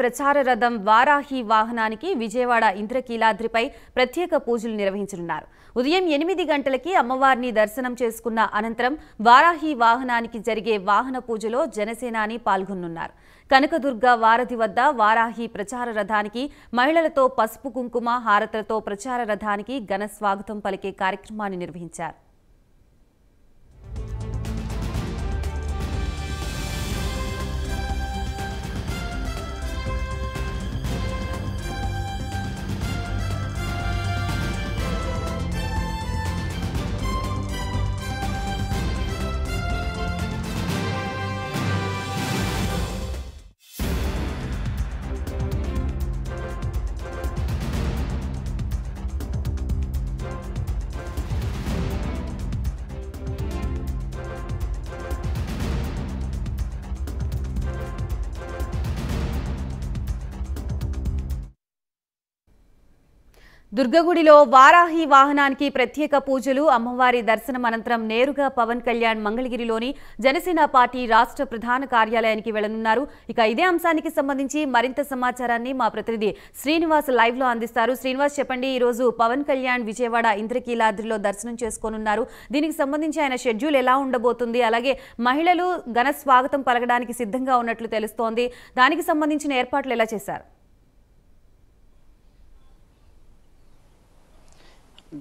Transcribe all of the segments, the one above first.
ప్రచార రథం వారాహి వాహనానికి విజయవాడ ఇంద్రకీలాద్రిపై ప్రత్యేక పూజలు నిర్వహించనున్నారు ఉదయం ఎనిమిది గంటలకి అమ్మవారిని దర్శనం చేసుకున్న అనంతరం వారాహి వాహనానికి జరిగే వాహన పూజలో జనసేనాని పాల్గొనున్నారు కనకదుర్గ వారధి వద్ద వారాహి ప్రచార రథానికి మహిళలతో పసుపు కుంకుమ హారతలతో ప్రచార రథానికి ఘన స్వాగతం పలికే కార్యక్రమాన్ని నిర్వహించారు దుర్గగుడిలో వారాహి వాహనానికి ప్రత్యేక పూజలు అమ్మవారి దర్శనం అనంతరం నేరుగా పవన్ కళ్యాణ్ మంగళగిరిలోని జనసేన పార్టీ రాష్ట్ర ప్రధాన కార్యాలయానికి వెళ్లనున్నారు ఇక ఇదే అంశానికి సంబంధించి మరింత సమాచారాన్ని మా ప్రతినిధి శ్రీనివాస్ లైవ్ లో అందిస్తారు శ్రీనివాస్ చెప్పండి ఈ రోజు పవన్ కళ్యాణ్ విజయవాడ ఇంద్రకీలాద్రిలో దర్శనం చేసుకోనున్నారు దీనికి సంబంధించి ఆయన షెడ్యూల్ ఎలా ఉండబోతుంది అలాగే మహిళలు ఘన స్వాగతం పలకడానికి సిద్ధంగా ఉన్నట్లు తెలుస్తోంది దానికి సంబంధించిన ఏర్పాట్లు ఎలా చేశారు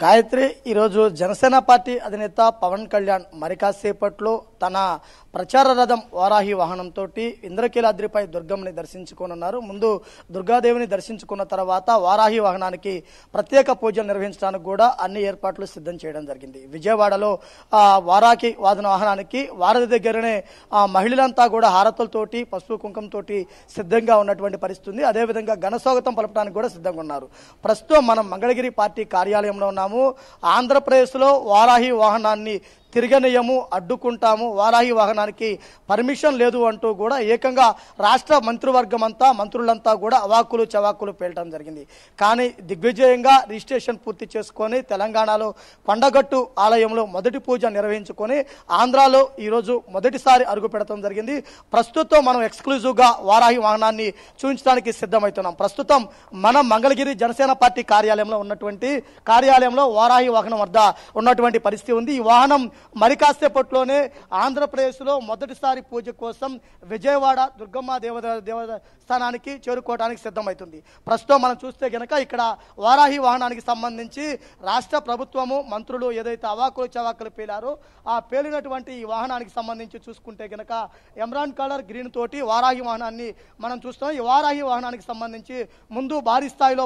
గాయత్రి ఈరోజు జనసేన పార్టీ అధినేత పవన్ కళ్యాణ్ మరికాసేపట్లో తన ప్రచార రథం వారాహి వాహనంతో ఇంద్రకీలాద్రిపై దుర్గమ్మని దర్శించుకోనున్నారు ముందు దుర్గాదేవిని దర్శించుకున్న తర్వాత వారాహి వాహనానికి ప్రత్యేక పూజలు నిర్వహించడానికి కూడా అన్ని ఏర్పాట్లు సిద్ధం చేయడం జరిగింది విజయవాడలో వారాకి వాదన వాహనానికి వారధి దగ్గరనే మహిళలంతా కూడా హారతులతోటి పసుపు కుంకుమతోటి సిద్ధంగా ఉన్నటువంటి పరిస్థితి అదేవిధంగా ఘనస్వాగతం పలపడానికి కూడా సిద్ధంగా ఉన్నారు ప్రస్తుతం మనం మంగళగిరి పార్టీ కార్యాలయంలో ఉన్నాము ఆంధ్రప్రదేశ్లో వారాహి వాహనాన్ని తిరగనీయము అడ్డుకుంటాము వారాహి వాహనానికి పర్మిషన్ లేదు అంటూ కూడా ఏకంగా రాష్ట్ర మంత్రివర్గం అంతా మంత్రులంతా కూడా అవాకులు చవాకులు పేలటం జరిగింది కానీ దిగ్విజయంగా రిజిస్ట్రేషన్ పూర్తి చేసుకొని తెలంగాణలో పండగట్టు ఆలయంలో మొదటి పూజ నిర్వహించుకొని ఆంధ్రాలో ఈరోజు మొదటిసారి అరుగు పెడటం జరిగింది ప్రస్తుతం మనం ఎక్స్క్లూజివ్గా వారాహి వాహనాన్ని చూపించడానికి సిద్ధమవుతున్నాం ప్రస్తుతం మనం మంగళగిరి జనసేన పార్టీ కార్యాలయంలో ఉన్నటువంటి కార్యాలయంలో వారాహి వాహనం వద్ద ఉన్నటువంటి పరిస్థితి ఉంది ఈ వాహనం మరి కాసేపట్లోనే ఆంధ్రప్రదేశ్లో మొదటిసారి పూజ కోసం విజయవాడ దుర్గమ్మ దేవ దేవస్థానానికి చేరుకోవడానికి సిద్ధమవుతుంది ప్రస్తుతం మనం చూస్తే గనక ఇక్కడ వారాహి వాహనానికి సంబంధించి రాష్ట్ర ప్రభుత్వము మంత్రులు ఏదైతే అవాకులు చవాకులు పేలారో ఆ పేలినటువంటి ఈ వాహనానికి సంబంధించి చూసుకుంటే గనక ఎమ్రాన్ కలర్ గ్రీన్ తోటి వారాహి వాహనాన్ని మనం చూస్తాం ఈ వారాహి వాహనానికి సంబంధించి ముందు భారీ స్థాయిలో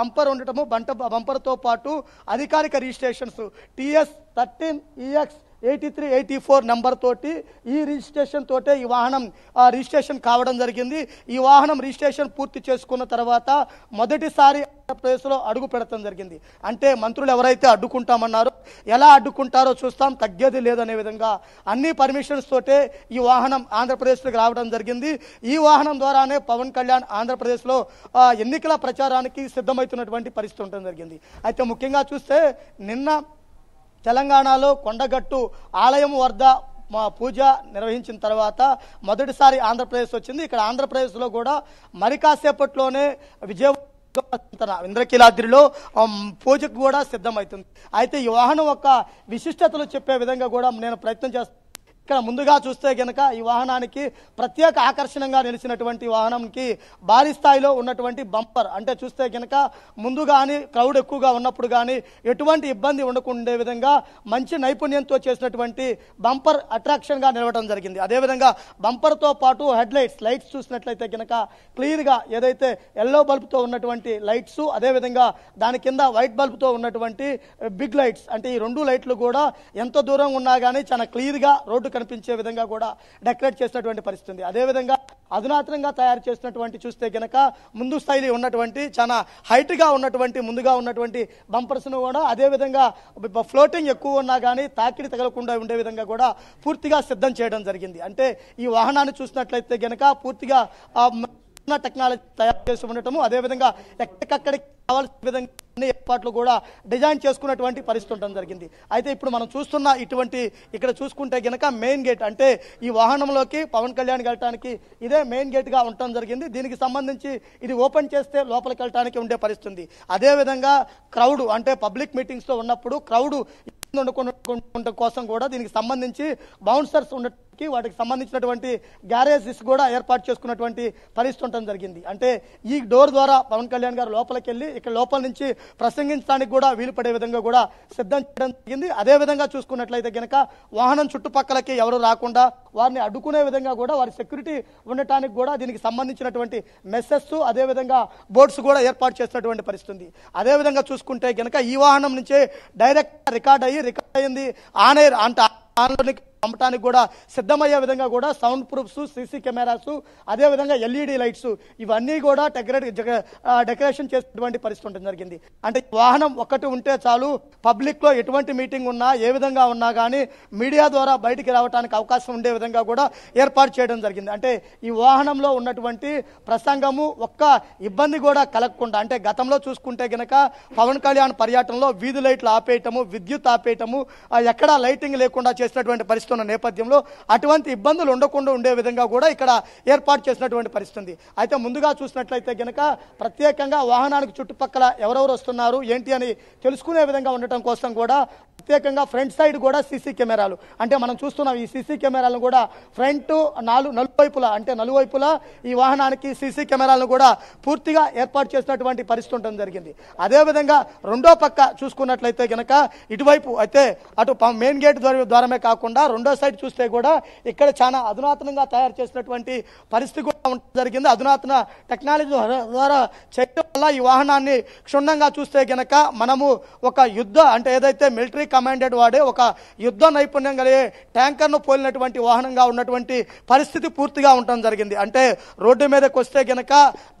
బంపర్ ఉండటము బంట బంపర్తో పాటు అధికారిక registrations TS thirteen EX e eighty three eighty four number తోటి ఈ రిజిస్ట్రేషన్ తోటే ఈ వాహనం రిజిస్ట్రేషన్ కావడం జరిగింది ఈ వాహనం రిజిస్ట్రేషన్ పూర్తి చేసుకున్న తర్వాత మొదటిసారి ఆంధ్రప్రదేశ్లో అడుగు పెడతాం జరిగింది అంటే మంత్రులు ఎవరైతే అడ్డుకుంటామన్నారో ఎలా అడ్డుకుంటారో చూస్తాం తగ్గేది లేదనే విధంగా అన్ని పర్మిషన్స్ తోటే ఈ వాహనం ఆంధ్రప్రదేశ్లోకి రావడం జరిగింది ఈ వాహనం ద్వారానే పవన్ కళ్యాణ్ ఆంధ్రప్రదేశ్లో ఎన్నికల ప్రచారానికి సిద్ధమవుతున్నటువంటి పరిస్థితి ఉండడం జరిగింది అయితే ముఖ్యంగా చూస్తే నిన్న తెలంగాణలో కొండగట్టు ఆలయం వద్ద మా పూజ నిర్వహించిన తర్వాత మొదటిసారి ఆంధ్రప్రదేశ్ వచ్చింది ఇక్కడ ఆంధ్రప్రదేశ్లో కూడా మరి కాసేపట్లోనే విజయవాడ తన ఇంద్రకీలాద్రిలో పూజకు కూడా సిద్ధమవుతుంది అయితే ఈ వాహనం ఒక విశిష్టతలు చెప్పే విధంగా కూడా నేను ప్రయత్నం చేస్తాను ఇక్కడ ముందుగా చూస్తే కనుక ఈ వాహనానికి ప్రత్యేక ఆకర్షణంగా నిలిచినటువంటి వాహనంకి భారీ స్థాయిలో ఉన్నటువంటి బంపర్ అంటే చూస్తే కనుక ముందు కానీ క్రౌడ్ ఎక్కువగా ఉన్నప్పుడు కానీ ఎటువంటి ఇబ్బంది ఉండకుండే విధంగా మంచి నైపుణ్యంతో చేసినటువంటి బంపర్ అట్రాక్షన్గా నిలవడం జరిగింది అదేవిధంగా బంపర్తో పాటు హెడ్ లైట్స్ లైట్స్ చూసినట్లయితే కనుక క్లియర్గా ఏదైతే ఎల్లో బల్బ్తో ఉన్నటువంటి లైట్స్ అదేవిధంగా దాని కింద వైట్ బల్బ్తో ఉన్నటువంటి బిగ్ లైట్స్ అంటే ఈ రెండు లైట్లు కూడా ఎంత దూరం ఉన్నా కానీ చాలా క్లియర్గా రోడ్డు కనిపించే విధంగా కూడా డెకరేట్ చేసినటువంటి పరిస్థితి ఉంది అదేవిధంగా అధునాతనంగా తయారు చేసినటువంటి చూస్తే గనక ముందు స్థాయిలో ఉన్నటువంటి చాలా హైట్గా ఉన్నటువంటి ముందుగా ఉన్నటువంటి బంపర్స్ను కూడా అదేవిధంగా ఫ్లోటింగ్ ఎక్కువ ఉన్నా కానీ తాకిడి తగలకుండా ఉండే విధంగా కూడా పూర్తిగా సిద్ధం చేయడం జరిగింది అంటే ఈ వాహనాన్ని చూసినట్లయితే గనక పూర్తిగా టెక్నాలజీ తయారు చేసి ఉండటము అదేవిధంగా ఎక్కడికక్కడికి కావాల్సిన విధంగా అన్ని ఏర్పాట్లు కూడా డిజైన్ చేసుకున్నటువంటి పరిస్థితి ఉండడం జరిగింది అయితే ఇప్పుడు మనం చూస్తున్న ఇటువంటి ఇక్కడ చూసుకుంటే గనక మెయిన్ గేట్ అంటే ఈ వాహనంలోకి పవన్ కళ్యాణ్ వెళ్ళటానికి ఇదే మెయిన్ గేట్గా ఉండటం జరిగింది దీనికి సంబంధించి ఇది ఓపెన్ చేస్తే లోపలికి వెళ్ళటానికి ఉండే పరిస్థితి అదేవిధంగా క్రౌడ్ అంటే పబ్లిక్ మీటింగ్స్లో ఉన్నప్పుడు క్రౌడ్ కోసం కూడా దీనికి సంబంధించి బౌన్సర్స్ ఉండ కి వాటికి సంబంధించినటువంటి గ్యారేజెస్ కూడా ఏర్పాటు చేసుకున్నటువంటి పరిస్థితి ఉండడం జరిగింది అంటే ఈ డోర్ ద్వారా పవన్ కళ్యాణ్ గారు లోపలికి వెళ్ళి ఇక్కడ లోపల నుంచి ప్రసంగించడానికి కూడా వీలు పడే విధంగా కూడా సిద్ధం చేయడం జరిగింది అదేవిధంగా చూసుకున్నట్లయితే గనక వాహనం చుట్టుపక్కలకి ఎవరు రాకుండా వారిని అడ్డుకునే విధంగా కూడా వారి సెక్యూరిటీ ఉండటానికి కూడా దీనికి సంబంధించినటువంటి మెసెస్ అదేవిధంగా బోర్డ్స్ కూడా ఏర్పాటు చేసినటువంటి పరిస్థితుంది అదేవిధంగా చూసుకుంటే గనక ఈ వాహనం నుంచే డైరెక్ట్ రికార్డ్ అయ్యి రికార్డ్ అయింది ఆనే అంటే పంపడానికి కూడా సిద్ధమయ్యే విధంగా కూడా సౌండ్ ప్రూఫ్స్ సీసీ కెమెరాస్ అదేవిధంగా ఎల్ఈడి లైట్స్ ఇవన్నీ కూడా డెకరేట్ డెకరేషన్ చేసేటువంటి పరిస్థితి ఉంటుంది జరిగింది అంటే వాహనం ఒకటి ఉంటే చాలు పబ్లిక్లో ఎటువంటి మీటింగ్ ఉన్నా ఏ విధంగా ఉన్నా కానీ మీడియా ద్వారా బయటికి రావడానికి అవకాశం ఉండే విధంగా కూడా ఏర్పాటు చేయడం జరిగింది అంటే ఈ వాహనంలో ఉన్నటువంటి ప్రసంగము ఒక్క ఇబ్బంది కూడా కలగకుండా అంటే గతంలో చూసుకుంటే గనక పవన్ కళ్యాణ్ పర్యటనలో వీధి లైట్లు ఆపేయటము విద్యుత్ ఆపేయటము ఎక్కడా లైటింగ్ లేకుండా చేసినటువంటి పరిస్థితి నడుస్తున్న నేపథ్యంలో అటువంటి ఇబ్బందులు ఉండకుండా ఉండే విధంగా కూడా ఇక్కడ ఏర్పాటు చేసినటువంటి పరిస్థితి అయితే ముందుగా చూసినట్లయితే గనక ప్రత్యేకంగా వాహనానికి చుట్టుపక్కల ఎవరెవరు వస్తున్నారు ఏంటి అని తెలుసుకునే విధంగా ఉండటం కోసం కూడా ప్రత్యేకంగా ఫ్రంట్ సైడ్ కూడా సీసీ కెమెరాలు అంటే మనం చూస్తున్నాం ఈ సీసీ కెమెరాలను కూడా ఫ్రంట్ నాలుగు నలువైపులా అంటే నలువైపులా ఈ వాహనానికి సీసీ కెమెరాలను కూడా పూర్తిగా ఏర్పాటు చేసినటువంటి పరిస్థితి ఉండడం జరిగింది అదేవిధంగా రెండో పక్క చూసుకున్నట్లయితే కనుక ఇటువైపు అయితే అటు మెయిన్ గేట్ ద్వారా ద్వారమే కాకుండా రెండో సైడ్ చూస్తే కూడా ఇక్కడ చాలా అధునాతనంగా తయారు చేసినటువంటి పరిస్థితి కూడా ఉండడం జరిగింది అధునాతన టెక్నాలజీ ద్వారా చేయడం వల్ల ఈ వాహనాన్ని క్షుణ్ణంగా చూస్తే గనక మనము ఒక యుద్ధ అంటే ఏదైతే మిలిటరీ కమాండెడ్ వాడే ఒక యుద్ధ నైపుణ్యం కలిగే ట్యాంకర్ను పోలినటువంటి వాహనంగా ఉన్నటువంటి పరిస్థితి పూర్తిగా ఉండడం జరిగింది అంటే రోడ్డు మీదకి వస్తే గనక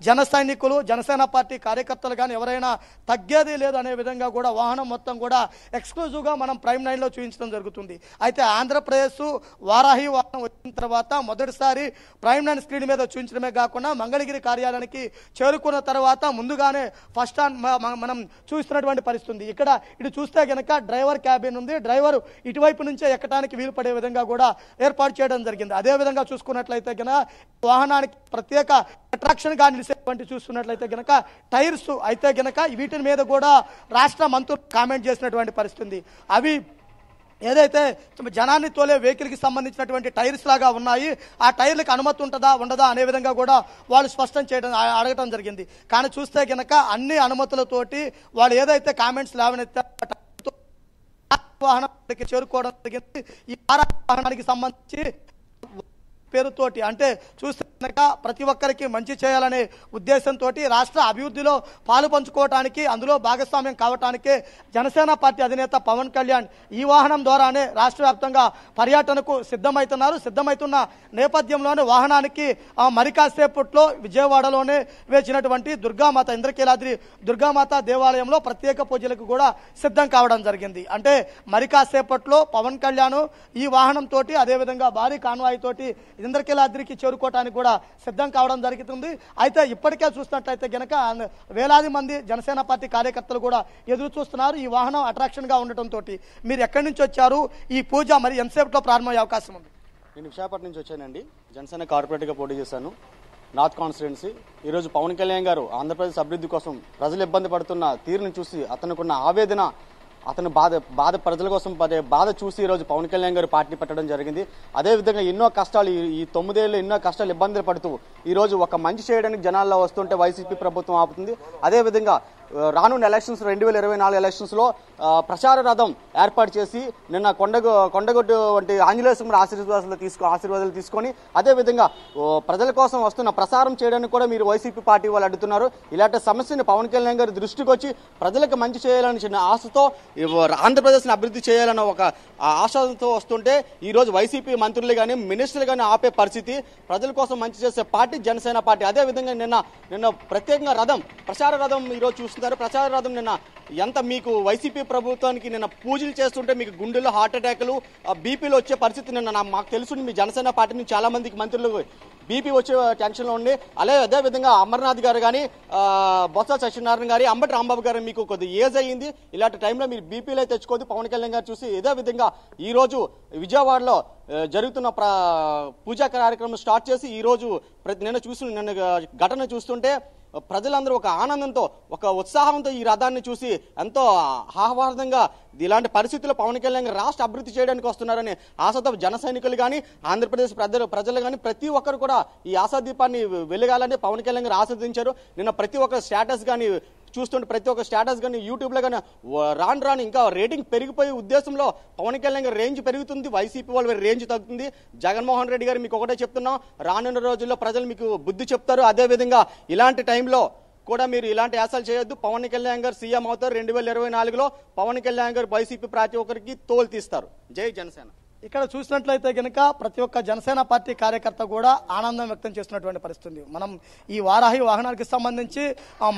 జన సైనికులు జనసేన పార్టీ కార్యకర్తలు కానీ ఎవరైనా తగ్గేది లేదు అనే విధంగా కూడా వాహనం మొత్తం కూడా ఎక్స్క్లూజివ్గా మనం ప్రైమ్ లైన్లో చూపించడం జరుగుతుంది అయితే ఆంధ్రప్రదేశ్ ఆంధ్రప్రదేశ్ వారాహి వారం వచ్చిన తర్వాత మొదటిసారి ప్రైమ్ లైన్ స్క్రీన్ మీద చూపించడమే కాకుండా మంగళగిరి కార్యాలయానికి చేరుకున్న తర్వాత ముందుగానే ఫస్ట్ ఆన్ మనం చూస్తున్నటువంటి పరిస్థితుంది ఇక్కడ ఇటు చూస్తే కనుక డ్రైవర్ క్యాబిన్ ఉంది డ్రైవర్ ఇటువైపు నుంచే ఎక్కడానికి వీలు పడే విధంగా కూడా ఏర్పాటు చేయడం జరిగింది అదేవిధంగా చూసుకున్నట్లయితే కనుక వాహనానికి ప్రత్యేక అట్రాక్షన్గా నిలిచేటువంటి చూస్తున్నట్లయితే కనుక టైర్స్ అయితే కనుక వీటి మీద కూడా రాష్ట్ర మంత్రులు కామెంట్ చేసినటువంటి పరిస్థితి అవి ఏదైతే జనాన్ని తోలే వెహికల్కి సంబంధించినటువంటి టైర్స్ లాగా ఉన్నాయి ఆ టైర్లకు అనుమతి ఉంటుందా ఉండదా అనే విధంగా కూడా వాళ్ళు స్పష్టం చేయడం అడగటం జరిగింది కానీ చూస్తే కనుక అన్ని అనుమతులతోటి వాళ్ళు ఏదైతే కామెంట్స్ లేవనెత్తారు చేరుకోవడం జరిగింది ఈ వాహనానికి సంబంధించి పేరుతోటి అంటే చూస్తే ప్రతి ఒక్కరికి మంచి చేయాలనే ఉద్దేశంతో రాష్ట్ర అభివృద్ధిలో పాలు పంచుకోవటానికి అందులో భాగస్వామ్యం కావటానికే జనసేన పార్టీ అధినేత పవన్ కళ్యాణ్ ఈ వాహనం ద్వారానే రాష్ట్ర పర్యటనకు సిద్ధమవుతున్నారు సిద్ధమవుతున్న నేపథ్యంలోనే వాహనానికి మరి కాసేపట్లో విజయవాడలోనే వేచినటువంటి దుర్గామాత ఇంద్రకీలాద్రి దుర్గామాత దేవాలయంలో ప్రత్యేక పూజలకు కూడా సిద్ధం కావడం జరిగింది అంటే మరి కాసేపట్లో పవన్ కళ్యాణ్ ఈ వాహనంతో అదేవిధంగా భారీ కాన్వాయ్ తోటి ఇంద్రకీలాద్రికి చేరుకోవడానికి కూడా సిద్ధం కావడం జరుగుతుంది అయితే ఇప్పటికే చూసినట్లయితే గనక వేలాది మంది జనసేన పార్టీ కార్యకర్తలు కూడా ఎదురు చూస్తున్నారు ఈ వాహనం అట్రాక్షన్గా ఉండటంతో మీరు ఎక్కడి నుంచి వచ్చారు ఈ పూజ మరి ఎంతసేపులో ప్రారంభమయ్యే అవకాశం ఉంది నేను విశాఖపట్నం నుంచి వచ్చానండి జనసేన కార్పొరేట్గా పోటీ చేశాను నార్త్ కాన్స్టిట్యున్సీ ఈరోజు పవన్ కళ్యాణ్ గారు ఆంధ్రప్రదేశ్ అభివృద్ధి కోసం ప్రజలు ఇబ్బంది పడుతున్న తీరును చూసి అతనుకున్న ఆవేదన అతను బాధ బాధ ప్రజల కోసం పదే బాధ చూసి ఈరోజు పవన్ కళ్యాణ్ గారు పార్టీ పెట్టడం జరిగింది అదేవిధంగా ఎన్నో కష్టాలు ఈ తొమ్మిదేళ్ళు ఎన్నో కష్టాలు ఇబ్బందులు పడుతూ ఈరోజు ఒక మంచి చేయడానికి జనాల్లో వస్తుంటే వైసీపీ ప్రభుత్వం ఆపుతుంది అదేవిధంగా రానున్న ఎలక్షన్స్ రెండు వేల ఇరవై నాలుగు ఎలక్షన్స్లో ప్రచార రథం ఏర్పాటు చేసి నిన్న కొండగ కొండగొట్టు వంటి ఆంజనేయ స్వామి ఆశీర్వాదాలు తీసుకో ఆశీర్వాదాలు తీసుకొని అదేవిధంగా ప్రజల కోసం వస్తున్న ప్రసారం చేయడానికి కూడా మీరు వైసీపీ పార్టీ వాళ్ళు అడుగుతున్నారు ఇలాంటి సమస్యను పవన్ కళ్యాణ్ గారి దృష్టికి వచ్చి ప్రజలకు మంచి చేయాలని చిన్న ఆశతో ఆంధ్రప్రదేశ్ని అభివృద్ధి చేయాలన్న ఒక ఆశతో వస్తుంటే ఈరోజు వైసీపీ మంత్రులు కానీ మినిస్టర్లు కానీ ఆపే పరిస్థితి ప్రజల కోసం మంచి చేసే పార్టీ జనసేన పార్టీ అదేవిధంగా నిన్న నిన్న ప్రత్యేకంగా రథం ప్రచార రథం ఈరోజు చూస్తున్నారు గారు ప్రచార నిన్న ఎంత మీకు వైసీపీ ప్రభుత్వానికి నిన్న పూజలు చేస్తుంటే మీకు గుండెల్లో హార్ట్ అటాక్లు బీపీలు వచ్చే పరిస్థితి నిన్న మాకు తెలుసు మీ జనసేన పార్టీ నుంచి చాలా మందికి మంత్రులు బీపీ వచ్చే టెన్షన్లో ఉండి అలాగే అదేవిధంగా అమర్నాథ్ గారు కానీ బొత్స సత్యనారాయణ గారి అంబటి రాంబాబు గారు మీకు కొద్ది ఏజ్ అయ్యింది ఇలాంటి టైంలో మీరు బీపీలో తెచ్చుకోవద్దు పవన్ కళ్యాణ్ గారు చూసి ఇదే విధంగా ఈరోజు విజయవాడలో జరుగుతున్న పూజా కార్యక్రమం స్టార్ట్ చేసి ఈరోజు ప్రతి నిన్న చూసి నిన్న ఘటన చూస్తుంటే ప్రజలందరూ ఒక ఆనందంతో ఒక ఉత్సాహంతో ఈ రథాన్ని చూసి ఎంతో ఆహ్వాదంగా ఇలాంటి పరిస్థితుల్లో పవన్ కళ్యాణ్ రాష్ట్ర అభివృద్ధి చేయడానికి వస్తున్నారని ఆశతో జన సైనికులు కానీ ఆంధ్రప్రదేశ్ ప్రజలు ప్రజలు కానీ ప్రతి ఒక్కరు కూడా ఈ ఆశాదీపాన్ని వెలగాలని పవన్ కళ్యాణ్ ఆస్వాదించారు నిన్న ప్రతి ఒక్క స్టేటస్ కానీ చూస్తుంటే ప్రతి ఒక్క స్టేటస్ కానీ యూట్యూబ్లో కానీ రాను రాను ఇంకా రేటింగ్ పెరిగిపోయే ఉద్దేశంలో పవన్ కళ్యాణ్ రేంజ్ పెరుగుతుంది వైసీపీ వాళ్ళ రేంజ్ తగ్గుతుంది జగన్మోహన్ రెడ్డి గారు మీకు ఒకటే చెప్తున్నాం రానున్న రోజుల్లో ప్రజలు మీకు బుద్ధి చెప్తారు అదేవిధంగా ఇలాంటి టైంలో కూడా మీరు ఇలాంటి ఆశలు చేయొద్దు పవన్ కళ్యాణ్ గారు సీఎం అవుతారు రెండు వేల ఇరవై నాలుగులో పవన్ కళ్యాణ్ గారు వైసీపీ ప్రతి ఒక్కరికి తోలు తీస్తారు జై జనసేన ఇక్కడ చూసినట్లయితే కనుక ప్రతి ఒక్క జనసేన పార్టీ కార్యకర్త కూడా ఆనందం వ్యక్తం చేస్తున్నటువంటి పరిస్థితి మనం ఈ వారాహి వాహనానికి సంబంధించి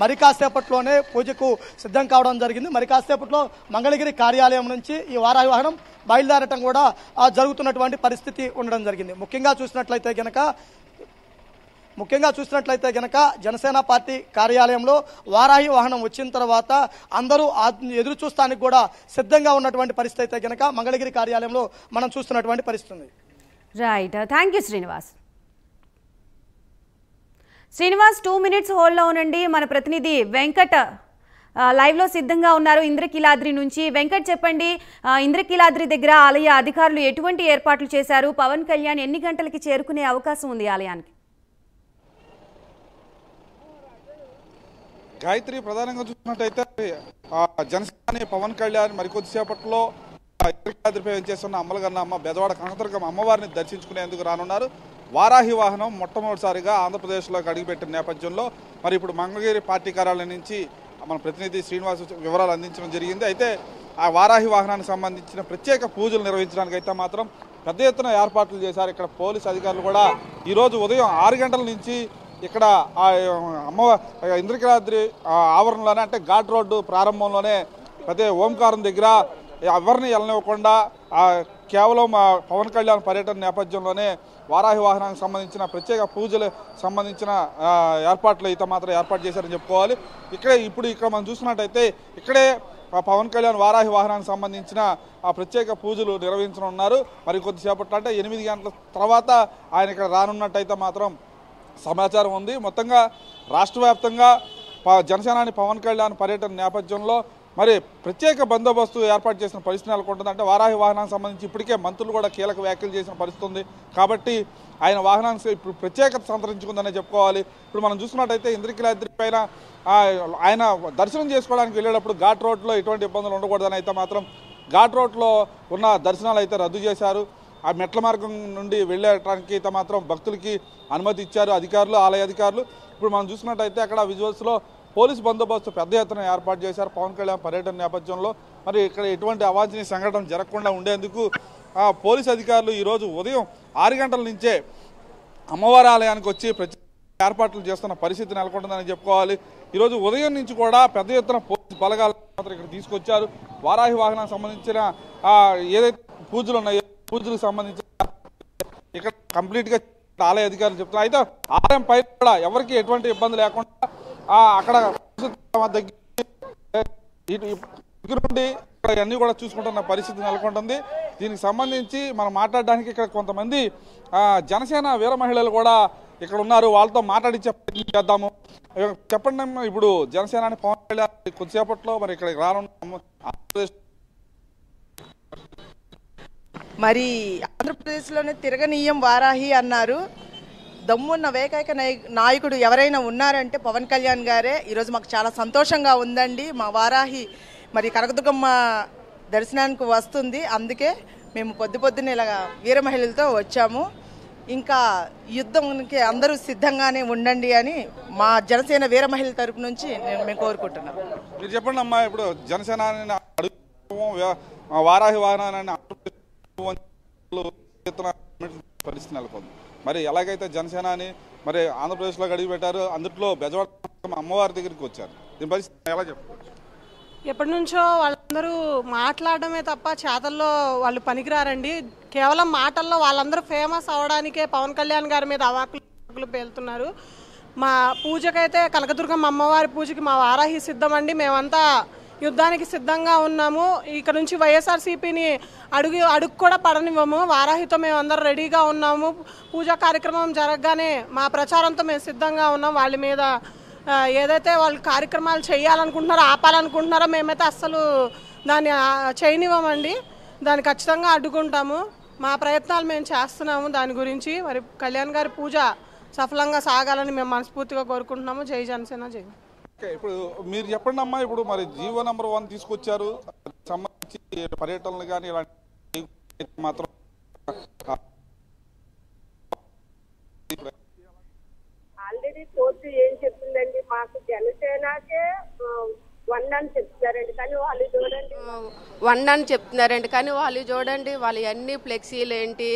మరి కాసేపట్లోనే పూజకు సిద్ధం కావడం జరిగింది మరి కాసేపట్లో మంగళగిరి కార్యాలయం నుంచి ఈ వారాహి వాహనం బయలుదేరటం కూడా జరుగుతున్నటువంటి పరిస్థితి ఉండడం జరిగింది ముఖ్యంగా చూసినట్లయితే కనుక ముఖ్యంగా చూసినట్లయితే గనక జనసేన పార్టీ కార్యాలయంలో వారాహి వాహనం వచ్చిన తర్వాత అందరూ ఎదురు చూస్తానికి కూడా సిద్ధంగా ఉన్నటువంటి పరిస్థితి అయితే గనక మంగళగిరి కార్యాలయంలో మనం చూస్తున్నటువంటి పరిస్థితి right thank you Srinivas Srinivas two minutes హోల్డ్లో ఉండండి మన ప్రతినిధి వెంకట లైవ్లో uh, సిద్ధంగా ఉన్నారు ఇంద్రకీలాద్రి నుంచి వెంకట్ చెప్పండి uh, ఇంద్రకీలాద్రి దగ్గర ఆలయ అధికారులు ఎటువంటి ఏర్పాట్లు చేశారు పవన్ కళ్యాణ్ ఎన్ని గంటలకి చేరుకునే అవకాశం ఉంది ఆలయానికి గాయత్రి ప్రధానంగా చూసినట్టయితే జనసేన పవన్ కళ్యాణ్ మరికొద్దిసేపట్లో ఎదురుకాదిరిపై చేస్తున్న అమ్మ బెదవాడ కనకదుర్గమ్మ అమ్మవారిని దర్శించుకునేందుకు రానున్నారు వారాహి వాహనం మొట్టమొదటిసారిగా ఆంధ్రప్రదేశ్లోకి అడుగుపెట్టిన నేపథ్యంలో మరి ఇప్పుడు మంగళగిరి పార్టీ కార్యాలయం నుంచి మన ప్రతినిధి శ్రీనివాస్ వివరాలు అందించడం జరిగింది అయితే ఆ వారాహి వాహనానికి సంబంధించిన ప్రత్యేక పూజలు నిర్వహించడానికి అయితే మాత్రం పెద్ద ఎత్తున ఏర్పాట్లు చేశారు ఇక్కడ పోలీస్ అధికారులు కూడా ఈరోజు ఉదయం ఆరు గంటల నుంచి ఇక్కడ అమ్మ ఇంద్రకీలాద్రి ఆవరణలోనే అంటే ఘాట్ రోడ్డు ప్రారంభంలోనే అదే ఓంకారం దగ్గర ఎవరిని వెళ్ళనివ్వకుండా కేవలం పవన్ కళ్యాణ్ పర్యటన నేపథ్యంలోనే వారాహి వాహనానికి సంబంధించిన ప్రత్యేక పూజలు సంబంధించిన ఏర్పాట్లు అయితే మాత్రం ఏర్పాటు చేశారని చెప్పుకోవాలి ఇక్కడే ఇప్పుడు ఇక్కడ మనం చూసినట్టయితే ఇక్కడే పవన్ కళ్యాణ్ వారాహి వాహనానికి సంబంధించిన ఆ ప్రత్యేక పూజలు నిర్వహించనున్నారు మరి కొద్దిసేపట్లో అంటే ఎనిమిది గంటల తర్వాత ఆయన ఇక్కడ రానున్నట్టయితే మాత్రం సమాచారం ఉంది మొత్తంగా రాష్ట్ర వ్యాప్తంగా జనసేనాని పవన్ కళ్యాణ్ పర్యటన నేపథ్యంలో మరి ప్రత్యేక బందోబస్తు ఏర్పాటు చేసిన పరిస్థితి నెలకొంటుంది అంటే వారాహి వాహనానికి సంబంధించి ఇప్పటికే మంత్రులు కూడా కీలక వ్యాఖ్యలు చేసిన పరిస్థితి ఉంది కాబట్టి ఆయన వాహనానికి ఇప్పుడు ప్రత్యేకత సంతరించుకుందనే చెప్పుకోవాలి ఇప్పుడు మనం చూసుకున్నట్టయితే ఇంద్రకిలాద్రి పైన ఆయన దర్శనం చేసుకోవడానికి వెళ్ళేటప్పుడు ఘాట్ రోడ్లో ఎటువంటి ఇబ్బందులు ఉండకూడదని అయితే మాత్రం ఘాట్ రోడ్లో ఉన్న దర్శనాలు అయితే రద్దు చేశారు ఆ మెట్ల మార్గం నుండి వెళ్ళటానికి మాత్రం భక్తులకి అనుమతి ఇచ్చారు అధికారులు ఆలయ అధికారులు ఇప్పుడు మనం చూసినట్టయితే అక్కడ విజువల్స్లో పోలీస్ బందోబస్తు పెద్ద ఎత్తున ఏర్పాటు చేశారు పవన్ కళ్యాణ్ పర్యటన నేపథ్యంలో మరి ఇక్కడ ఎటువంటి అవాంఛనీయ సంఘటన జరగకుండా ఉండేందుకు పోలీస్ అధికారులు ఈరోజు ఉదయం ఆరు గంటల నుంచే అమ్మవారి ఆలయానికి వచ్చి ప్రత్యేక ఏర్పాట్లు చేస్తున్న పరిస్థితి నెలకొంటుందని చెప్పుకోవాలి ఈరోజు ఉదయం నుంచి కూడా పెద్ద ఎత్తున పోలీసు బలగాలు మాత్రం ఇక్కడ తీసుకొచ్చారు వారాహి వాహనానికి సంబంధించిన ఏదైతే పూజలు ఉన్నాయో పూజలకు సంబంధించిన ఇక్కడ కంప్లీట్ గా ఆలయ అధికారులు చెప్తున్నారు అయితే ఆలయం పై కూడా ఎవరికి ఎటువంటి ఇబ్బంది లేకుండా అక్కడ దగ్గర నుండి ఇక్కడ కూడా చూసుకుంటున్న పరిస్థితి నెలకొంటుంది దీనికి సంబంధించి మనం మాట్లాడడానికి ఇక్కడ కొంతమంది జనసేన వీర మహిళలు కూడా ఇక్కడ ఉన్నారు వాళ్ళతో మాట్లాడి చేద్దాము చెప్పండి ఇప్పుడు జనసేన పవన్ కళ్యాణ్ కొద్దిసేపట్లో మరి ఇక్కడికి రానున్న ఆంధ్రప్రదేశ్ మరి ఆంధ్రప్రదేశ్లోనే తిరగనీయం వారాహి అన్నారు దమ్మున్న వేకైక నాయకుడు ఎవరైనా ఉన్నారంటే పవన్ కళ్యాణ్ గారే ఈరోజు మాకు చాలా సంతోషంగా ఉందండి మా వారాహి మరి కనకదుర్గమ్మ దర్శనానికి వస్తుంది అందుకే మేము పొద్దు పొద్దున్న ఇలా వీరమహిళలతో వచ్చాము ఇంకా యుద్ధంకి అందరూ సిద్ధంగానే ఉండండి అని మా జనసేన వీరమహిళ తరపు నుంచి నేను మేము కోరుకుంటున్నాం మీరు చెప్పండి అమ్మా ఇప్పుడు జనసేన వారాహి వాహనాన్ని పరిస్థితి నెలకొంది మరి ఎలాగైతే జనసేన అని మరి ఆంధ్రప్రదేశ్లో అడిగి పెట్టారు అందుట్లో బెజవాడ అమ్మవారి దగ్గరికి వచ్చారు దీని పరిస్థితి ఎలా చెప్పుకోవచ్చు ఎప్పటి నుంచో వాళ్ళందరూ మాట్లాడమే తప్ప చేతల్లో వాళ్ళు పనికిరారండి కేవలం మాటల్లో వాళ్ళందరూ ఫేమస్ అవడానికే పవన్ కళ్యాణ్ గారి మీద అవాకులు పేలుతున్నారు మా పూజకైతే కనకదుర్గమ్మ అమ్మవారి పూజకి మా వారాహి సిద్ధమండి మేమంతా యుద్ధానికి సిద్ధంగా ఉన్నాము ఇక్కడ నుంచి వైఎస్ఆర్సీపీని అడుగు అడుగు కూడా పడనివ్వము వారాహితో మేము అందరు రెడీగా ఉన్నాము పూజా కార్యక్రమం జరగగానే మా ప్రచారంతో మేము సిద్ధంగా ఉన్నాం వాళ్ళ మీద ఏదైతే వాళ్ళు కార్యక్రమాలు చేయాలనుకుంటున్నారో ఆపాలనుకుంటున్నారో మేమైతే అస్సలు దాన్ని చేయనివ్వమండి దాన్ని ఖచ్చితంగా అడ్డుకుంటాము మా ప్రయత్నాలు మేము చేస్తున్నాము దాని గురించి మరి కళ్యాణ్ గారి పూజ సఫలంగా సాగాలని మేము మనస్ఫూర్తిగా కోరుకుంటున్నాము జై జనసేన జై ఓకే ఇప్పుడు మీరు చెప్పండి అమ్మా ఇప్పుడు మరి జీవో నెంబర్ వన్ తీసుకొచ్చారు సంబంధించి పర్యటనలు కానీ ఇలాంటి మాత్రం ఆల్రెడీ కోర్టు ఏం చెప్పిందండి మాకు జనసేనకే వన్ అని కానీ వాళ్ళు చూడండి అని చెప్తున్నారండి కానీ వాళ్ళు చూడండి వాళ్ళు అన్ని ఫ్లెక్సీలు ఏంటి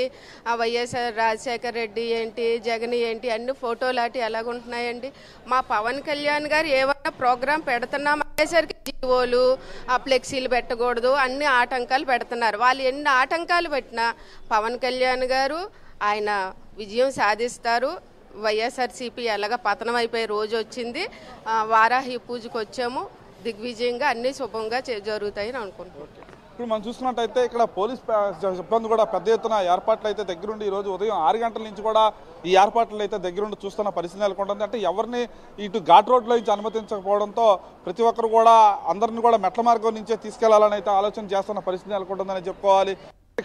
ఆ వైఎస్ఆర్ రాజశేఖర్ రెడ్డి ఏంటి జగన్ ఏంటి అన్ని ఫోటోలు అటు ఎలాగుంటున్నాయండి మా పవన్ కళ్యాణ్ గారు ఏమైనా ప్రోగ్రాం పెడుతున్నాం అనేసరికి జీవోలు ఆ ఫ్లెక్సీలు పెట్టకూడదు అన్ని ఆటంకాలు పెడుతున్నారు వాళ్ళు ఎన్ని ఆటంకాలు పెట్టినా పవన్ కళ్యాణ్ గారు ఆయన విజయం సాధిస్తారు వైఎస్ఆర్సీపీ ఎలాగ పతనం అయిపోయి రోజు వచ్చింది వారాహి పూజకు వచ్చాము దిగ్విజయంగా అన్ని శుభంగా జరుగుతాయని అనుకుంటున్నాను ఇప్పుడు మనం చూసుకున్నట్టయితే ఇక్కడ పోలీస్ సిబ్బంది కూడా పెద్ద ఎత్తున ఏర్పాట్లు అయితే దగ్గరుండి ఈ రోజు ఉదయం ఆరు గంటల నుంచి కూడా ఈ ఏర్పాట్లు అయితే దగ్గరుండి చూస్తున్న పరిస్థితి నెలకొంటుంది అంటే ఎవరిని ఇటు ఘాట్ రోడ్లో నుంచి అనుమతించకపోవడంతో ప్రతి ఒక్కరు కూడా అందరిని కూడా మెట్ల మార్గం నుంచే తీసుకెళ్లాలని అయితే ఆలోచన చేస్తున్న పరిస్థితి నెలకొంటుందని చెప్పుకోవాలి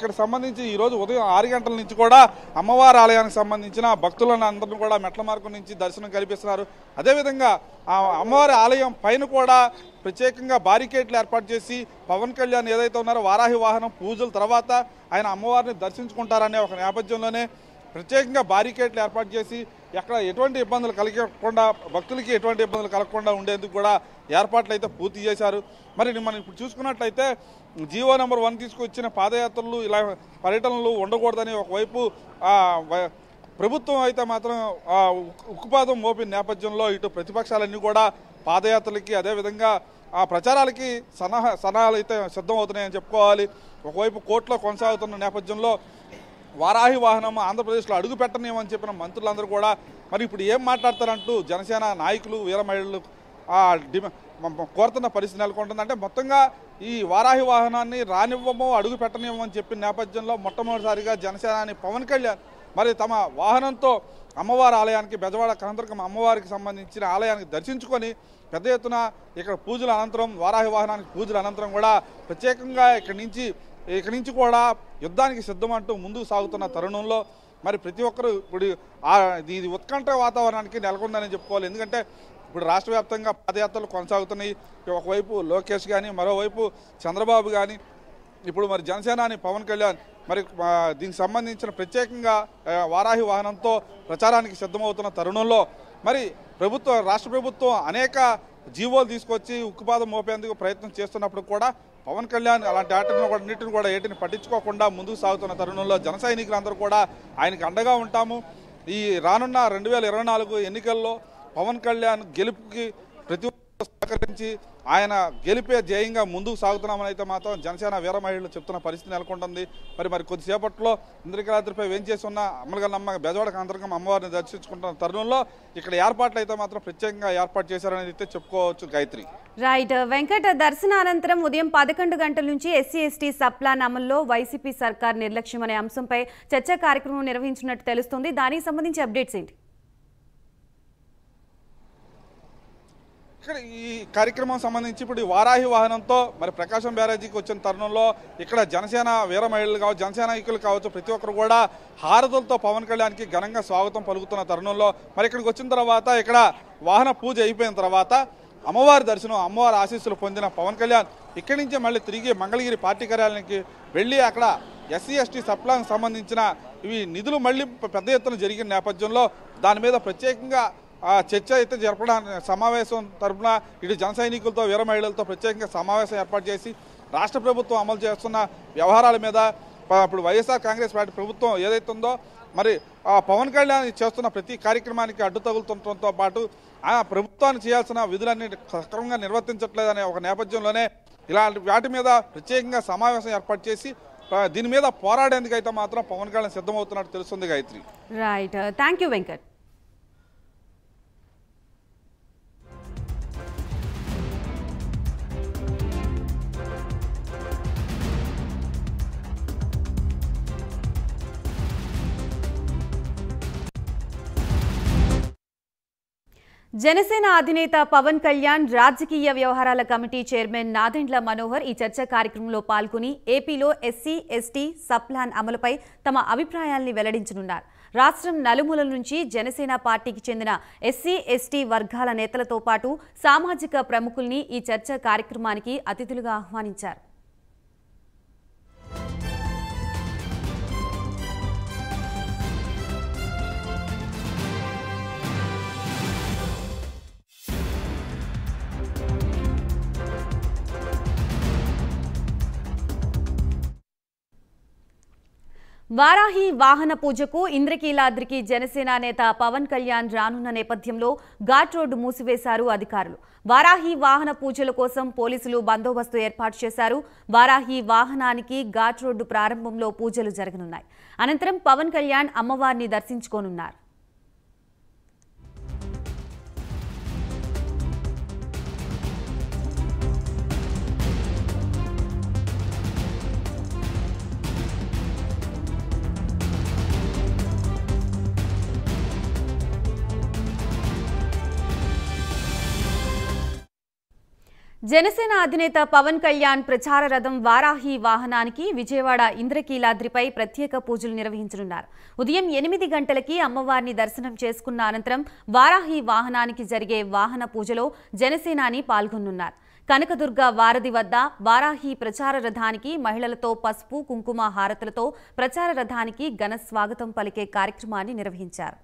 ఇక్కడ సంబంధించి ఈరోజు ఉదయం ఆరు గంటల నుంచి కూడా అమ్మవారి ఆలయానికి సంబంధించిన భక్తులను అందరిని కూడా మెట్ల మార్గం నుంచి దర్శనం కల్పిస్తున్నారు అదేవిధంగా ఆ అమ్మవారి ఆలయం పైన కూడా ప్రత్యేకంగా బారికేట్లు ఏర్పాటు చేసి పవన్ కళ్యాణ్ ఏదైతే ఉన్నారో వారాహి వాహనం పూజల తర్వాత ఆయన అమ్మవారిని దర్శించుకుంటారనే ఒక నేపథ్యంలోనే ప్రత్యేకంగా బారికేట్లు ఏర్పాటు చేసి ఎక్కడ ఎటువంటి ఇబ్బందులు కలగకుండా భక్తులకి ఎటువంటి ఇబ్బందులు కలగకుండా ఉండేందుకు కూడా ఏర్పాట్లు అయితే పూర్తి చేశారు మరి మనం ఇప్పుడు చూసుకున్నట్లయితే జీవో నెంబర్ వన్ తీసుకొచ్చిన పాదయాత్రలు ఇలా పర్యటనలు ఉండకూడదని ఒకవైపు ప్రభుత్వం అయితే మాత్రం ఉక్కుపాదం మోపిన నేపథ్యంలో ఇటు ప్రతిపక్షాలన్నీ కూడా పాదయాత్రలకి అదేవిధంగా ఆ ప్రచారాలకి సన్నాహ సన్నాహాలు అయితే సిద్ధం అవుతున్నాయని చెప్పుకోవాలి ఒకవైపు కోర్టులో కొనసాగుతున్న నేపథ్యంలో వారాహి వాహనం ఆంధ్రప్రదేశ్లో అడుగు పెట్టనేమని చెప్పిన మంత్రులందరూ కూడా మరి ఇప్పుడు ఏం మాట్లాడతారంటూ జనసేన నాయకులు వీరమహిళలు కోరుతున్న పరిస్థితి నెలకొంటుంది అంటే మొత్తంగా ఈ వారాహి వాహనాన్ని రానివ్వము అడుగు పెట్టనివ్వమని చెప్పిన నేపథ్యంలో మొట్టమొదటిసారిగా జనసేనాని పవన్ కళ్యాణ్ మరి తమ వాహనంతో అమ్మవారి ఆలయానికి బెజవాడ కనంతరకం అమ్మవారికి సంబంధించిన ఆలయానికి దర్శించుకొని పెద్ద ఎత్తున ఇక్కడ పూజల అనంతరం వారాహి వాహనానికి పూజల అనంతరం కూడా ప్రత్యేకంగా ఇక్కడి నుంచి ఇక్కడి నుంచి కూడా యుద్ధానికి సిద్ధమంటూ ముందుకు సాగుతున్న తరుణంలో మరి ప్రతి ఒక్కరు ఇప్పుడు ఇది ఉత్కంఠ వాతావరణానికి నెలకొందని చెప్పుకోవాలి ఎందుకంటే ఇప్పుడు రాష్ట్ర వ్యాప్తంగా పాదయాత్రలు కొనసాగుతున్నాయి ఒకవైపు లోకేష్ కానీ మరోవైపు చంద్రబాబు కానీ ఇప్పుడు మరి జనసేనాని పవన్ కళ్యాణ్ మరి దీనికి సంబంధించిన ప్రత్యేకంగా వారాహి వాహనంతో ప్రచారానికి సిద్ధమవుతున్న తరుణంలో మరి ప్రభుత్వం రాష్ట్ర ప్రభుత్వం అనేక జీవోలు తీసుకొచ్చి ఉక్కుపాదం మోపేందుకు ప్రయత్నం చేస్తున్నప్పుడు కూడా పవన్ కళ్యాణ్ అలాంటి ఆటలను కూడా అన్నింటిని కూడా ఏటిని పట్టించుకోకుండా ముందుకు సాగుతున్న తరుణంలో జన సైనికులందరూ కూడా ఆయనకు అండగా ఉంటాము ఈ రానున్న రెండు ఎన్నికల్లో పవన్ కళ్యాణ్ గెలుపుకి ప్రతి సహకరించి ఆయన గెలిపే జయంగా ముందుకు సాగుతున్నామని అయితే మాత్రం జనసేన వీర మహిళలు చెప్తున్న పరిస్థితి నెలకొంటుంది మరి మరి కొద్దిసేపట్లో ఇంద్రకరాత్రిపై వేం చేసి ఉన్న అమ్మ బెజవాడకు అంతర్గం అమ్మవారిని దర్శించుకుంటున్న తరుణంలో ఇక్కడ ఏర్పాట్లు అయితే మాత్రం ప్రత్యేకంగా ఏర్పాటు చేశారనేది అయితే చెప్పుకోవచ్చు గాయత్రి రైట్ వెంకట దర్శన అనంతరం ఉదయం పదకొండు గంటల నుంచి ఎస్సీ ఎస్టీ సప్లాన్ అమల్లో వైసీపీ సర్కార్ నిర్లక్ష్యం అనే అంశంపై చర్చా కార్యక్రమం నిర్వహించినట్టు తెలుస్తుంది దానికి సంబంధించి అప్డేట్స్ ఏంటి ఇక్కడ ఈ కార్యక్రమం సంబంధించి ఇప్పుడు ఈ వారాహి వాహనంతో మరి ప్రకాశం బ్యారేజీకి వచ్చిన తరుణంలో ఇక్కడ జనసేన వీర మహిళలు కావచ్చు జనసేనాయకులు కావచ్చు ప్రతి ఒక్కరు కూడా హారతులతో పవన్ కళ్యాణ్కి ఘనంగా స్వాగతం పలుకుతున్న తరుణంలో మరి ఇక్కడికి వచ్చిన తర్వాత ఇక్కడ వాహన పూజ అయిపోయిన తర్వాత అమ్మవారి దర్శనం అమ్మవారి ఆశీస్సులు పొందిన పవన్ కళ్యాణ్ ఇక్కడి నుంచే మళ్ళీ తిరిగి మంగళగిరి పార్టీ కార్యాలయానికి వెళ్ళి అక్కడ ఎస్సీ ఎస్టీ సప్లాంగ్ సంబంధించిన ఇవి నిధులు మళ్ళీ పెద్ద ఎత్తున జరిగిన నేపథ్యంలో దాని మీద ప్రత్యేకంగా చర్చ అయితే జరపడానికి సమావేశం తరఫున ఇటు జన సైనికులతో వీర మహిళలతో ప్రత్యేకంగా సమావేశం ఏర్పాటు చేసి రాష్ట్ర ప్రభుత్వం అమలు చేస్తున్న వ్యవహారాల మీద ఇప్పుడు వైఎస్ఆర్ కాంగ్రెస్ పార్టీ ప్రభుత్వం ఏదైతే ఉందో మరి పవన్ కళ్యాణ్ చేస్తున్న ప్రతి కార్యక్రమానికి అడ్డు తగులుతుండటంతో పాటు ఆ ప్రభుత్వాన్ని చేయాల్సిన విధులన్నీ సక్రమంగా నిర్వర్తించట్లేదనే ఒక నేపథ్యంలోనే ఇలాంటి వాటి మీద ప్రత్యేకంగా సమావేశం ఏర్పాటు చేసి దీని మీద పోరాడేందుకైతే మాత్రం పవన్ కళ్యాణ్ సిద్ధమవుతున్నట్టు తెలుస్తుంది గాయత్రి రైట్ థ్యాంక్ వెంకట్ జనసేన అధినేత పవన్ కళ్యాణ్ రాజకీయ వ్యవహారాల కమిటీ చైర్మన్ నాదెండ్ల మనోహర్ ఈ చర్చ కార్యక్రమంలో పాల్గొని ఏపీలో ఎస్సీ ఎస్టీ సప్లాన్ అమలుపై తమ అభిప్రాయాల్ని వెల్లడించనున్నారు రాష్ట్రం నలుమూల నుంచి జనసేన పార్టీకి చెందిన ఎస్సీ ఎస్టీ వర్గాల నేతలతో పాటు సామాజిక ప్రముఖుల్ని ఈ చర్చ కార్యక్రమానికి అతిథులుగా ఆహ్వానించారు వారాహి వాహన పూజకు ఇంద్రకీలాద్రికి జనసేన నేత పవన్ కళ్యాణ్ రానున్న నేపథ్యంలో ఘాట్ రోడ్డు మూసివేశారు అధికారులు వారాహి వాహన పూజల కోసం పోలీసులు బందోబస్తు ఏర్పాటు చేశారు వారాహి వాహనానికి ఘాట్ రోడ్డు ప్రారంభంలో పూజలు జరగనున్నాయి అనంతరం పవన్ కళ్యాణ్ అమ్మవారిని దర్శించుకోనున్నారు జనసేన అధినేత పవన్ కళ్యాణ్ ప్రచార రథం వారాహి వాహనానికి విజయవాడ ఇంద్రకీలాద్రిపై ప్రత్యేక పూజలు నిర్వహించనున్నారు ఉదయం ఎనిమిది గంటలకి అమ్మవారిని దర్శనం చేసుకున్న అనంతరం వారాహి వాహనానికి జరిగే వాహన పూజలో జనసేనాని పాల్గొనున్నారు కనకదుర్గ వారధి వద్ద వారాహి ప్రచార రథానికి మహిళలతో పసుపు కుంకుమ హారతులతో ప్రచార రథానికి ఘన స్వాగతం పలికే కార్యక్రమాన్ని నిర్వహించారు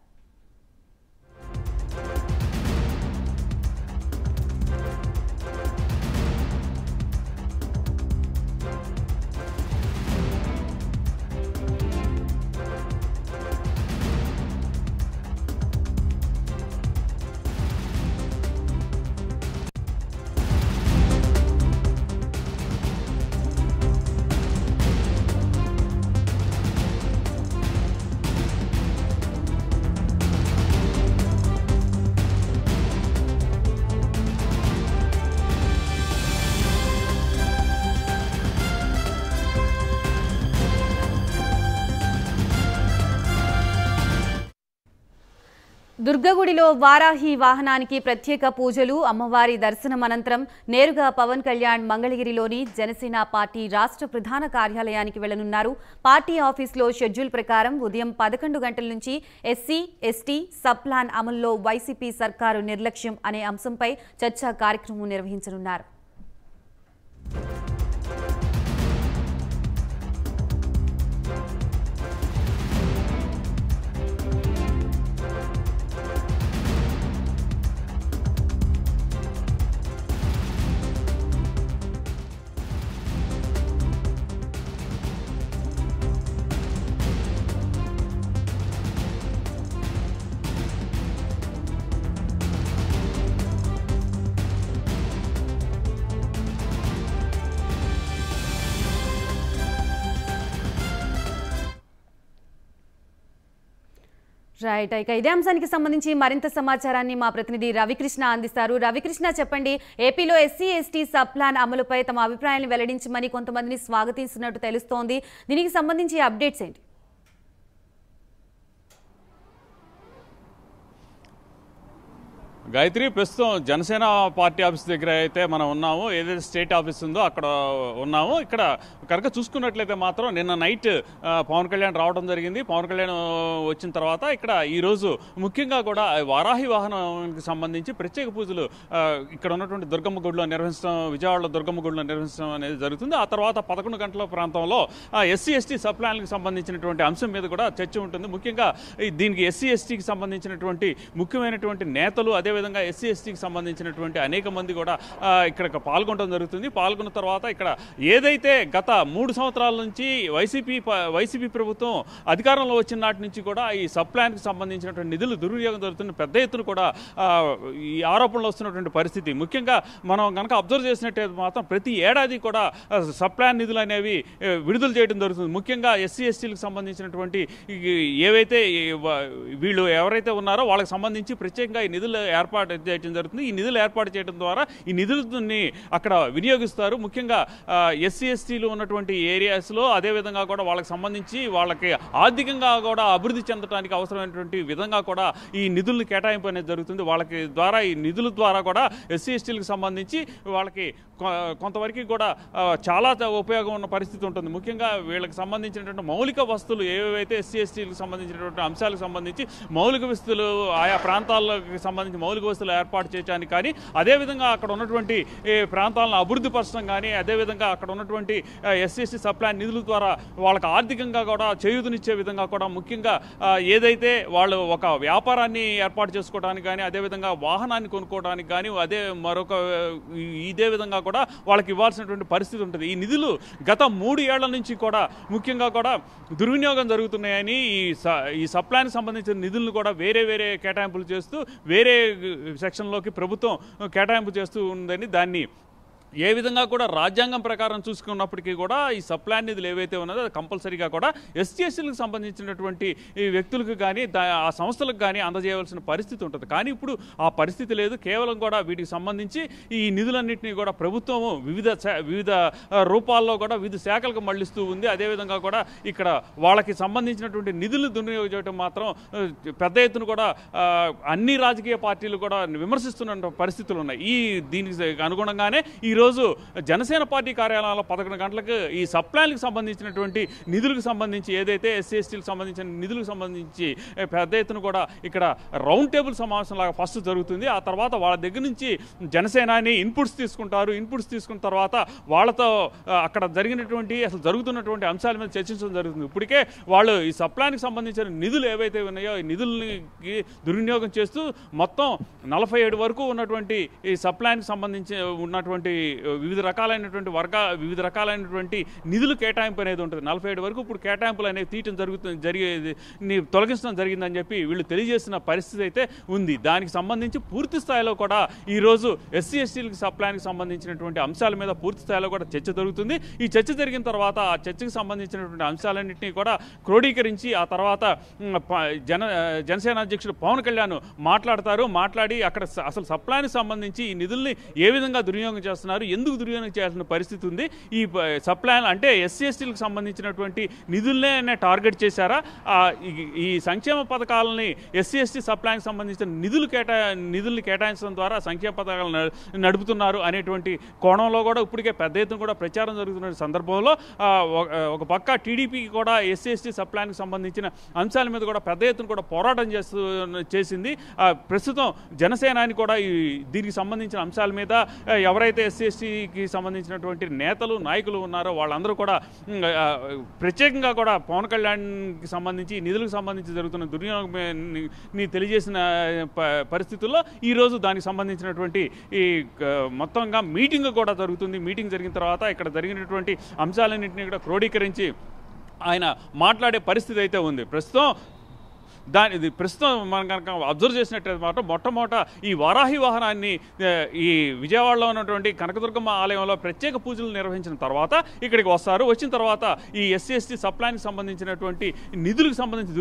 దుర్గగుడిలో వారాహి వాహనానికి ప్రత్యేక పూజలు అమ్మవారి దర్శనం అనంతరం నేరుగా పవన్ కళ్యాణ్ మంగళగిరిలోని జనసేన పార్టీ రాష్ట్ర ప్రధాన కార్యాలయానికి వెళ్లనున్నారు పార్టీ ఆఫీసులో షెడ్యూల్ ప్రకారం ఉదయం పదకొండు గంటల నుంచి ఎస్సీ ఎస్టీ సబ్ప్లాన్ అమల్లో వైసీపీ సర్కారు నిర్లక్ష్యం అనే అంశంపై చర్చా కార్యక్రమం నిర్వహించనున్నారు రైట్ ఇక ఇదే అంశానికి సంబంధించి మరింత సమాచారాన్ని మా ప్రతినిధి రవికృష్ణ అందిస్తారు రవికృష్ణ చెప్పండి ఏపీలో ఎస్సీ ఎస్టీ సబ్ ప్లాన్ అమలుపై తమ అభిప్రాయాన్ని వెల్లడించమని కొంతమందిని స్వాగతిస్తున్నట్టు తెలుస్తోంది దీనికి సంబంధించి అప్డేట్స్ ఏంటి గాయత్రి ప్రస్తుతం జనసేన పార్టీ ఆఫీస్ దగ్గర అయితే మనం ఉన్నాము ఏదైతే స్టేట్ ఆఫీస్ ఉందో అక్కడ ఉన్నాము ఇక్కడ కనుక చూసుకున్నట్లయితే మాత్రం నిన్న నైట్ పవన్ కళ్యాణ్ రావడం జరిగింది పవన్ కళ్యాణ్ వచ్చిన తర్వాత ఇక్కడ ఈరోజు ముఖ్యంగా కూడా వారాహి వాహనానికి సంబంధించి ప్రత్యేక పూజలు ఇక్కడ ఉన్నటువంటి దుర్గమ్మ గుడిలో నిర్వహించడం విజయవాడలో దుర్గమ్మ గుడిలో నిర్వహించడం అనేది జరుగుతుంది ఆ తర్వాత పదకొండు గంటల ప్రాంతంలో ఎస్సీ ఎస్టీ సబ్ సంబంధించినటువంటి అంశం మీద కూడా చర్చ ఉంటుంది ముఖ్యంగా దీనికి ఎస్సీ ఎస్టీకి సంబంధించినటువంటి ముఖ్యమైనటువంటి నేతలు అదే అదేవిధంగా ఎస్సీ ఎస్టీకి సంబంధించినటువంటి అనేక మంది కూడా ఇక్కడ పాల్గొనడం జరుగుతుంది పాల్గొన్న తర్వాత ఇక్కడ ఏదైతే గత మూడు సంవత్సరాల నుంచి వైసీపీ వైసీపీ ప్రభుత్వం అధికారంలో వచ్చిన నాటి నుంచి కూడా ఈ సబ్ ప్లాన్కి సంబంధించినటువంటి నిధులు దుర్వినియోగం జరుగుతున్న పెద్ద ఎత్తున కూడా ఈ ఆరోపణలు వస్తున్నటువంటి పరిస్థితి ముఖ్యంగా మనం కనుక అబ్జర్వ్ చేసినట్టయితే మాత్రం ప్రతి ఏడాది కూడా సబ్ ప్లాన్ నిధులు అనేవి విడుదల చేయడం జరుగుతుంది ముఖ్యంగా ఎస్సీ ఎస్టీలకు సంబంధించినటువంటి ఏవైతే వీళ్ళు ఎవరైతే ఉన్నారో వాళ్ళకి సంబంధించి ప్రత్యేకంగా ఈ నిధులు ఏర్పాటు ఏర్పాటు చేయడం జరుగుతుంది ఈ నిధులు ఏర్పాటు చేయడం ద్వారా ఈ నిధులని అక్కడ వినియోగిస్తారు ముఖ్యంగా ఎస్సీ ఎస్టీలు ఉన్నటువంటి ఏరియాస్లో అదేవిధంగా కూడా వాళ్ళకి సంబంధించి వాళ్ళకి ఆర్థికంగా కూడా అభివృద్ధి చెందడానికి అవసరమైనటువంటి విధంగా కూడా ఈ నిధులను కేటాయింపు అనేది జరుగుతుంది వాళ్ళకి ద్వారా ఈ నిధుల ద్వారా కూడా ఎస్సీ ఎస్టీలకు సంబంధించి వాళ్ళకి కొంతవరకు కూడా చాలా ఉపయోగం ఉన్న పరిస్థితి ఉంటుంది ముఖ్యంగా వీళ్ళకి సంబంధించినటువంటి మౌలిక వస్తువులు ఏవైతే ఎస్సీ ఎస్టీలకు సంబంధించినటువంటి అంశాలకు సంబంధించి మౌలిక వస్తువులు ఆయా ప్రాంతాలకు సంబంధించి మౌలిక వస్తువులు ఏర్పాటు చేయడానికి కానీ అదేవిధంగా అక్కడ ఉన్నటువంటి ప్రాంతాలను అభివృద్ధి పరచడం కానీ అదేవిధంగా అక్కడ ఉన్నటువంటి ఎస్సీ ఎస్టీ సప్లై నిధుల ద్వారా వాళ్ళకి ఆర్థికంగా కూడా చేయూతనిచ్చే విధంగా కూడా ముఖ్యంగా ఏదైతే వాళ్ళు ఒక వ్యాపారాన్ని ఏర్పాటు చేసుకోవడానికి కానీ అదేవిధంగా వాహనాన్ని కొనుక్కోవడానికి కానీ అదే మరొక ఇదే విధంగా కూడా వాళ్ళకి ఇవ్వాల్సినటువంటి పరిస్థితి ఉంటుంది ఈ నిధులు గత మూడు ఏళ్ల నుంచి కూడా ముఖ్యంగా కూడా దుర్వినియోగం జరుగుతున్నాయని ఈ ఈ సప్లాన్కి సంబంధించిన నిధులను కూడా వేరే వేరే కేటాయింపులు చేస్తూ వేరే సెక్షన్లోకి ప్రభుత్వం కేటాయింపు చేస్తూ ఉందని దాన్ని ఏ విధంగా కూడా రాజ్యాంగం ప్రకారం చూసుకున్నప్పటికీ కూడా ఈ సప్లై నిధులు ఏవైతే ఉన్నదో అది కంపల్సరీగా కూడా ఎస్సీ ఎస్సీలకు సంబంధించినటువంటి ఈ వ్యక్తులకు కానీ ఆ సంస్థలకు కానీ అందజేయవలసిన పరిస్థితి ఉంటుంది కానీ ఇప్పుడు ఆ పరిస్థితి లేదు కేవలం కూడా వీటికి సంబంధించి ఈ నిధులన్నింటినీ కూడా ప్రభుత్వము వివిధ వివిధ రూపాల్లో కూడా వివిధ శాఖలకు మళ్లిస్తూ ఉంది అదేవిధంగా కూడా ఇక్కడ వాళ్ళకి సంబంధించినటువంటి నిధులు దుర్వినియోగం మాత్రం పెద్ద ఎత్తున కూడా అన్ని రాజకీయ పార్టీలు కూడా విమర్శిస్తున్న పరిస్థితులు ఉన్నాయి ఈ దీనికి అనుగుణంగానే ఈ ఈరోజు జనసేన పార్టీ కార్యాలయంలో పదకొండు గంటలకు ఈ సప్లాన్లకు సంబంధించినటువంటి నిధులకు సంబంధించి ఏదైతే ఎస్సీ ఎస్టీలకు సంబంధించిన నిధులకు సంబంధించి పెద్ద ఎత్తున కూడా ఇక్కడ రౌండ్ టేబుల్ సమావేశం లాగా ఫస్ట్ జరుగుతుంది ఆ తర్వాత వాళ్ళ దగ్గర నుంచి జనసేనని ఇన్పుట్స్ తీసుకుంటారు ఇన్పుట్స్ తీసుకున్న తర్వాత వాళ్ళతో అక్కడ జరిగినటువంటి అసలు జరుగుతున్నటువంటి అంశాల మీద చర్చించడం జరుగుతుంది ఇప్పటికే వాళ్ళు ఈ సప్లాన్కి సంబంధించిన నిధులు ఏవైతే ఉన్నాయో ఈ నిధులకి దుర్వినియోగం చేస్తూ మొత్తం నలభై వరకు ఉన్నటువంటి ఈ సప్లాన్కి సంబంధించి ఉన్నటువంటి వివిధ రకాలైనటువంటి వర్గ వివిధ రకాలైనటువంటి నిధులు కేటాయింపు అనేది ఉంటుంది నలభై ఏడు వరకు ఇప్పుడు కేటాయింపులు అనేవి తీయటం జరుగుతుంది జరిగేది తొలగించడం జరిగిందని చెప్పి వీళ్ళు తెలియజేసిన పరిస్థితి అయితే ఉంది దానికి సంబంధించి పూర్తి స్థాయిలో కూడా ఈరోజు ఎస్సీ ఎస్టీలకు సప్లాన్కి సంబంధించినటువంటి అంశాల మీద పూర్తి స్థాయిలో కూడా చర్చ జరుగుతుంది ఈ చర్చ జరిగిన తర్వాత ఆ చర్చకు సంబంధించినటువంటి అంశాలన్నింటినీ కూడా క్రోడీకరించి ఆ తర్వాత జన జనసేన అధ్యక్షుడు పవన్ కళ్యాణ్ మాట్లాడతారు మాట్లాడి అక్కడ అసలు సప్లాన్కి సంబంధించి ఈ నిధుల్ని ఏ విధంగా దుర్వినియోగం చేస్తున్నారు చేస్తున్నారు ఎందుకు దుర్వినియోగం చేయాల్సిన పరిస్థితి ఉంది ఈ సప్లాన్ అంటే ఎస్సీ ఎస్టీలకు సంబంధించినటువంటి నిధులనే టార్గెట్ చేశారా ఈ సంక్షేమ పథకాలని ఎస్సీ ఎస్టీ సప్లాన్కి సంబంధించిన నిధులు కేటా నిధులను కేటాయించడం ద్వారా సంక్షేమ పథకాలు నడుపుతున్నారు అనేటువంటి కోణంలో కూడా ఇప్పటికే పెద్ద ఎత్తున కూడా ప్రచారం జరుగుతున్న సందర్భంలో ఒక పక్క టీడీపీకి కూడా ఎస్సీ ఎస్టీ సప్లాన్కి సంబంధించిన అంశాల మీద కూడా పెద్ద ఎత్తున కూడా పోరాటం చేస్తూ చేసింది ప్రస్తుతం జనసేనాని కూడా ఈ దీనికి సంబంధించిన అంశాల మీద ఎవరైతే ఎస్సీ ఓబీసీకి సంబంధించినటువంటి నేతలు నాయకులు ఉన్నారో వాళ్ళందరూ కూడా ప్రత్యేకంగా కూడా పవన్ కళ్యాణ్కి సంబంధించి నిధులకు సంబంధించి జరుగుతున్న దుర్వినియోగం తెలియజేసిన పరిస్థితుల్లో ఈరోజు దానికి సంబంధించినటువంటి ఈ మొత్తంగా మీటింగ్ కూడా జరుగుతుంది మీటింగ్ జరిగిన తర్వాత ఇక్కడ జరిగినటువంటి అంశాలన్నింటినీ కూడా క్రోడీకరించి ఆయన మాట్లాడే పరిస్థితి అయితే ఉంది ప్రస్తుతం దాని ఇది ప్రస్తుతం మనం కనుక అబ్జర్వ్ చేసినట్టు మాత్రం మొట్టమొదట ఈ వారాహి వాహనాన్ని ఈ విజయవాడలో ఉన్నటువంటి కనకదుర్గమ్మ ఆలయంలో ప్రత్యేక పూజలు నిర్వహించిన తర్వాత ఇక్కడికి వస్తారు వచ్చిన తర్వాత ఈ ఎస్సీ ఎస్టీ సప్లాన్కి సంబంధించినటువంటి నిధులకు సంబంధించి